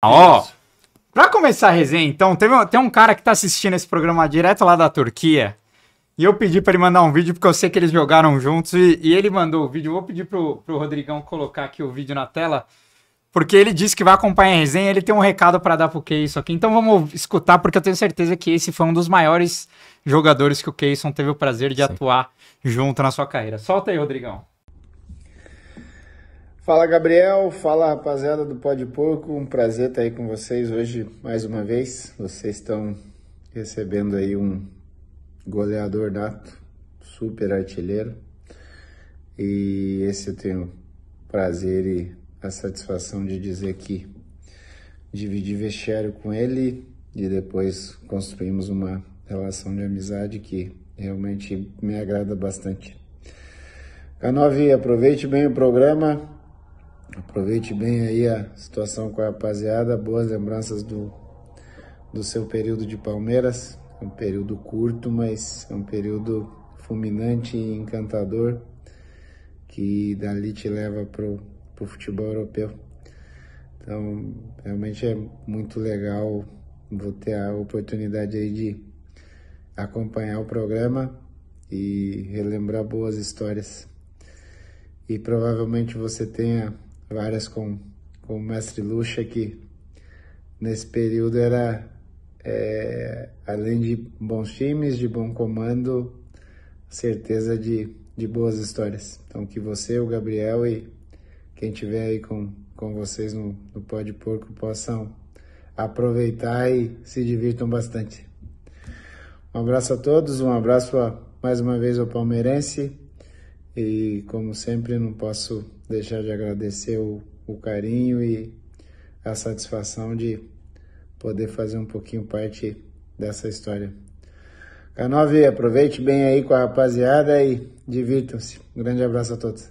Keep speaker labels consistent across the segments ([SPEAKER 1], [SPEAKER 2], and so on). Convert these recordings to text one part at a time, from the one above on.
[SPEAKER 1] Ó, oh, pra começar a resenha, então, teve, tem um cara que tá assistindo esse programa direto lá da Turquia. E eu pedi para ele mandar um vídeo, porque eu sei que eles jogaram juntos. E, e ele mandou o vídeo. Eu vou pedir pro, pro Rodrigão colocar aqui o vídeo na tela. Porque ele disse que vai acompanhar a resenha. Ele tem um recado para dar pro Keyson aqui. Então vamos escutar, porque eu tenho certeza que esse foi um dos maiores jogadores que o Keyson teve o prazer de Sim. atuar junto na sua carreira. Solta aí, Rodrigão.
[SPEAKER 2] Fala Gabriel, fala rapaziada do Pó de Porco, um prazer estar aí com vocês hoje mais uma vez. Vocês estão recebendo aí um goleador nato, super artilheiro. E esse eu tenho o prazer e a satisfação de dizer que dividi vestiário com ele e depois construímos uma relação de amizade que realmente me agrada bastante. k aproveite bem o programa. Aproveite bem aí a situação com a rapaziada, boas lembranças do, do seu período de Palmeiras. É um período curto, mas é um período fulminante e encantador que dali te leva pro, pro futebol europeu. Então, realmente é muito legal vou ter a oportunidade aí de acompanhar o programa e relembrar boas histórias. E provavelmente você tenha várias com, com o mestre Lucha, que nesse período era, é, além de bons times, de bom comando, certeza de, de boas histórias. Então, que você, o Gabriel e quem tiver aí com, com vocês no, no Pó de Porco possam aproveitar e se divirtam bastante. Um abraço a todos, um abraço a, mais uma vez ao palmeirense e como sempre, não posso deixar de agradecer o, o carinho e a satisfação de poder fazer um pouquinho parte dessa história. K9, aproveite bem aí com a rapaziada e divirtam-se. Um grande abraço a todos.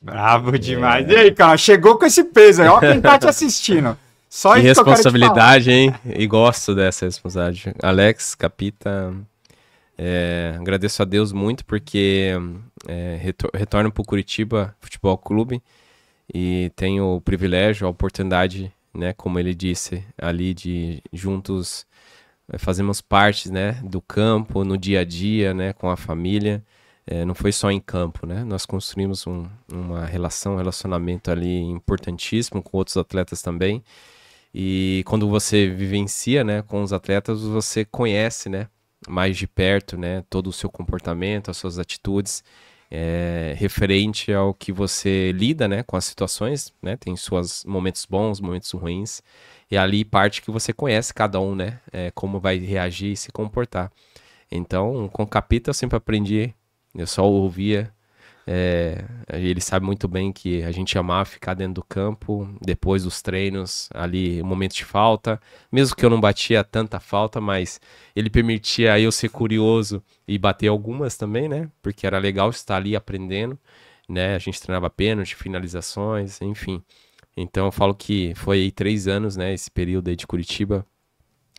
[SPEAKER 1] Bravo é. demais. É. E aí, cara, chegou com esse peso aí. Ó, quem tá te assistindo. Só que isso responsabilidade,
[SPEAKER 3] que hein? E gosto dessa responsabilidade. Alex, capita. É, agradeço a Deus muito porque é, retor retorno para o Curitiba Futebol Clube e tenho o privilégio, a oportunidade, né, como ele disse, ali de juntos é, fazemos parte né, do campo, no dia a dia, né, com a família. É, não foi só em campo, né? Nós construímos um, uma relação, um relacionamento ali importantíssimo com outros atletas também. E quando você vivencia, né, com os atletas, você conhece, né, mais de perto, né, todo o seu comportamento, as suas atitudes é, referente ao que você lida, né, com as situações, né, tem seus momentos bons, momentos ruins, e ali parte que você conhece cada um, né, é, como vai reagir e se comportar. Então, com Capita eu sempre aprendi, eu só ouvia é, ele sabe muito bem que a gente amava ficar dentro do campo, depois dos treinos, ali, um momento de falta. Mesmo que eu não batia tanta falta, mas ele permitia eu ser curioso e bater algumas também, né? Porque era legal estar ali aprendendo, né? A gente treinava pênalti, finalizações, enfim. Então eu falo que foi aí três anos, né? Esse período aí de Curitiba.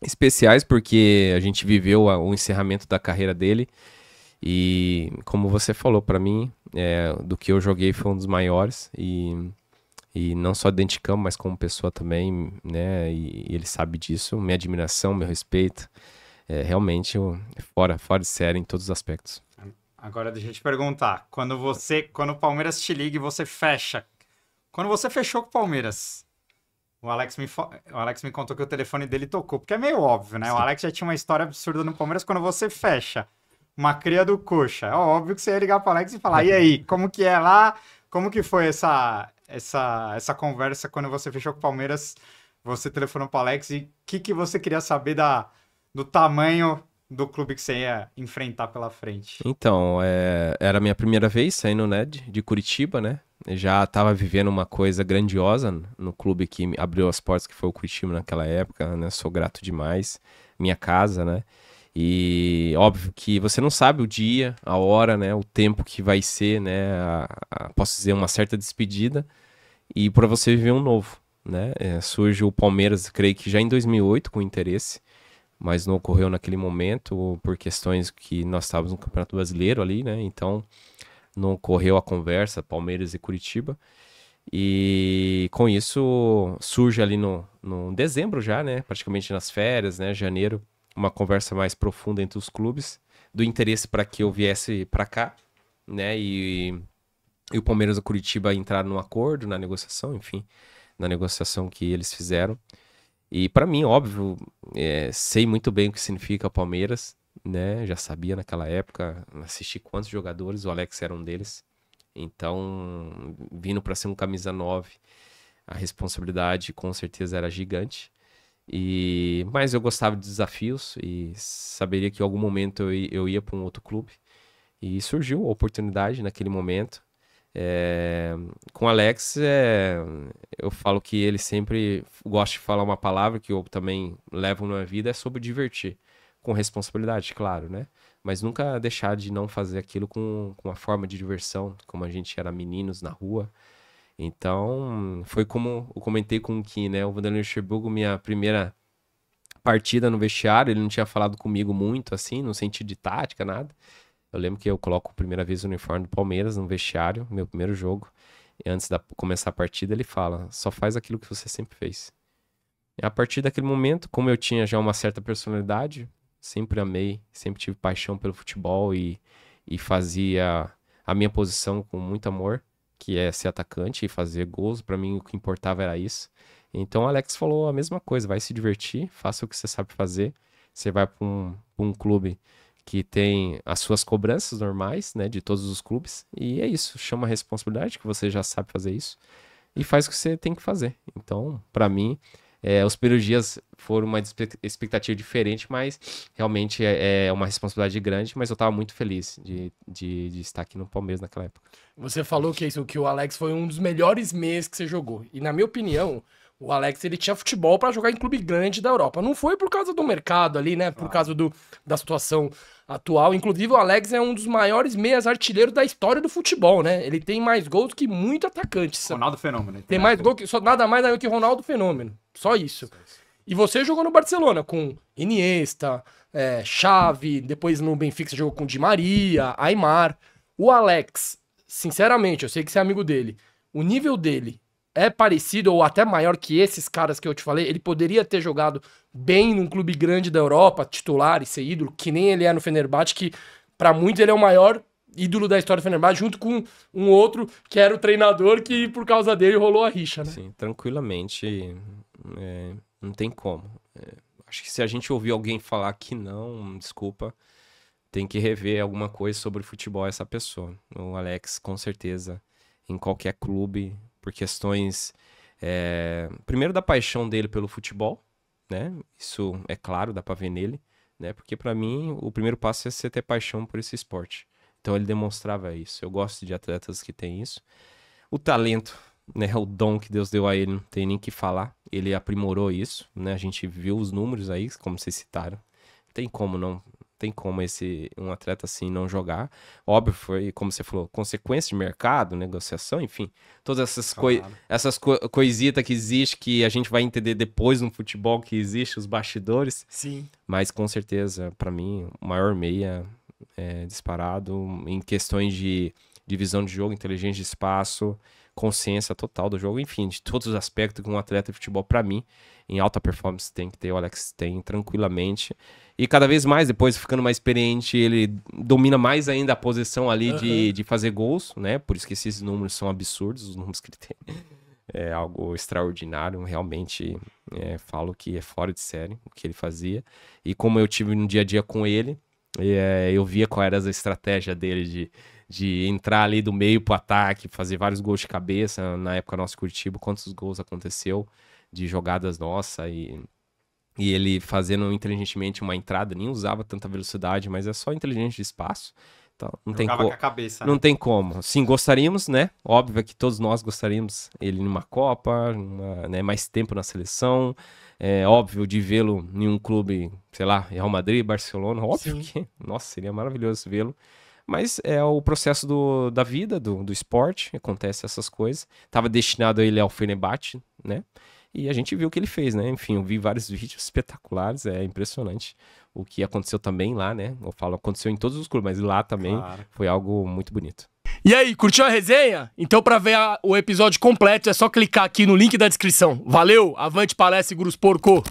[SPEAKER 3] Especiais porque a gente viveu o encerramento da carreira dele e como você falou para mim, é, do que eu joguei foi um dos maiores e e não só dentro de campo, mas como pessoa também, né? E, e ele sabe disso, minha admiração, meu respeito, é, realmente é fora fora de série em todos os aspectos.
[SPEAKER 1] Agora deixa eu te perguntar, quando você, quando o Palmeiras te liga e você fecha, quando você fechou com o Palmeiras, o Alex, me, o Alex me contou que o telefone dele tocou, porque é meio óbvio, né? Sim. O Alex já tinha uma história absurda no Palmeiras quando você fecha uma cria do coxa. É óbvio que você ia ligar para Alex e falar: e aí, como que é lá? Como que foi essa, essa, essa conversa quando você fechou com o Palmeiras? Você telefonou para Alex e o que, que você queria saber da, do tamanho do clube que você ia enfrentar pela frente?
[SPEAKER 3] Então, é, era a minha primeira vez saindo né, de, de Curitiba, né? já estava vivendo uma coisa grandiosa no clube que abriu as portas, que foi o Curitiba naquela época, né? Sou grato demais. Minha casa, né? E óbvio que você não sabe o dia, a hora, né, o tempo que vai ser, né, a, a, posso dizer, uma certa despedida e para você viver um novo, né? É, surge o Palmeiras, creio que já em 2008 com interesse, mas não ocorreu naquele momento por questões que nós estávamos no Campeonato Brasileiro ali, né? Então não ocorreu a conversa Palmeiras e Curitiba. E com isso surge ali no, no dezembro já, né? Praticamente nas férias, né? Janeiro uma conversa mais profunda entre os clubes, do interesse para que eu viesse para cá, né? E, e, o Palmeiras e o Curitiba entraram num acordo, na negociação, enfim, na negociação que eles fizeram. E para mim, óbvio, é, sei muito bem o que significa Palmeiras, né? Já sabia naquela época, assisti quantos jogadores, o Alex era um deles. Então, vindo para ser um camisa 9, a responsabilidade com certeza era gigante. E mas eu gostava de desafios e saberia que em algum momento eu, eu ia para um outro clube. E surgiu a oportunidade naquele momento. É, com o Alex, é, eu falo que ele sempre gosta de falar uma palavra que eu também levo na minha vida, é sobre divertir. Com responsabilidade, claro, né? Mas nunca deixar de não fazer aquilo com, com uma forma de diversão, como a gente era meninos na rua. Então, foi como eu comentei com o Kim, né? O Vanderlei Luxemburgo, minha primeira partida no vestiário, ele não tinha falado comigo muito, assim, no sentido de tática, nada. Eu lembro que eu coloco a primeira vez o uniforme do Palmeiras no vestiário, meu primeiro jogo. E antes de começar a partida, ele fala: só faz aquilo que você sempre fez. E a partir daquele momento, como eu tinha já uma certa personalidade, sempre amei, sempre tive paixão pelo futebol e, e fazia a minha posição com muito amor que é ser atacante e fazer gols. Para mim, o que importava era isso. Então, o Alex falou a mesma coisa: vai se divertir, faça o que você sabe fazer. Você vai para um, um, clube que tem as suas cobranças normais, né, de todos os clubes, e é isso. Chama a responsabilidade que você já sabe fazer isso e faz o que você tem que fazer. Então, para mim, é, os primeiros dias foram uma expectativa diferente, mas realmente é, é uma responsabilidade grande. Mas eu estava muito feliz de, de, de, estar aqui no Palmeiras naquela época. Você falou que isso, que o Alex foi um dos melhores meses que você jogou. E na minha opinião. O Alex, ele tinha futebol para jogar em clube grande da Europa. Não foi por causa do mercado ali, né? Por ah. causa do, da situação atual. Inclusive, o Alex é um dos maiores meias artilheiros da história do futebol, né? Ele tem mais gols que muito atacante. Ronaldo Fenômeno. Tem mais gol que... Só, nada mais do que Ronaldo Fenômeno. Só isso. E você jogou no Barcelona com Iniesta, é, Xavi, depois no Benfica você jogou com Di Maria, Aymar. O Alex, sinceramente, eu sei que você é amigo dele. O nível dele é parecido ou até maior que esses caras que eu te falei. Ele poderia ter jogado bem num clube grande da Europa, titular e ser ídolo, que nem ele é no Fenerbahçe, que para muitos ele é o maior ídolo da história do Fenerbahçe, junto com um outro que era o treinador que por causa dele rolou a rixa, né? Sim, tranquilamente. É, não tem como. É, acho que se a gente ouvir alguém falar que não, desculpa, tem que rever alguma coisa sobre futebol essa pessoa. O Alex, com certeza, em qualquer clube, por questões. É, primeiro, da paixão dele pelo futebol, né? Isso é claro, dá pra ver nele, né? Porque para mim, o primeiro passo é você ter paixão por esse esporte. Então, ele demonstrava isso. Eu gosto de atletas que têm isso. O talento, né? O dom que Deus deu a ele, não tem nem que falar. Ele aprimorou isso, né? A gente viu os números aí, como vocês citaram. Não tem como não, tem como esse um atleta assim não jogar. Óbvio, foi, como você falou, consequência de mercado, negociação, enfim. Todas essas, claro. coi essas co coisitas que existe que a gente vai entender depois no futebol que existe, os bastidores. Sim. Mas com certeza, para mim, o maior meia é, disparado em questões de divisão de, de jogo, inteligência de espaço consciência total do jogo, enfim, de todos os aspectos que um atleta de futebol, para mim, em alta performance tem que ter, o Alex tem tranquilamente. E cada vez mais, depois ficando mais experiente, ele domina mais ainda a posição ali uhum. de, de fazer gols, né? Por isso que esses números são absurdos, os números que ele tem. É algo extraordinário, realmente é, falo que é fora de série o que ele fazia. E como eu tive no dia a dia com ele, é, eu via qual era a estratégia dele de de entrar ali do meio pro ataque, fazer vários gols de cabeça. Na época nosso Curitiba, quantos gols aconteceu de jogadas nossa e e ele fazendo inteligentemente uma entrada, nem usava tanta velocidade, mas é só inteligente de espaço. Então, não Jogava tem como. Cabeça, né? não tem como. Sim, gostaríamos, né? Óbvio é que todos nós gostaríamos ele numa Copa, né, mais tempo na seleção. É óbvio de vê-lo em um clube, sei lá, Real Madrid, Barcelona. Óbvio Sim. que, nossa, seria maravilhoso vê-lo. Mas é o processo do, da vida, do, do esporte, acontece essas coisas. Tava destinado ele ao Fenerbahçe, né? E a gente viu o que ele fez, né? Enfim, eu vi vários vídeos espetaculares, é impressionante o que aconteceu também lá, né? Eu falo, aconteceu em todos os clubes, mas lá também claro. foi algo muito bonito. E aí, curtiu a resenha? Então, para ver a, o episódio completo, é só clicar aqui no link da descrição. Valeu,
[SPEAKER 2] avante palestra e Grus Porco!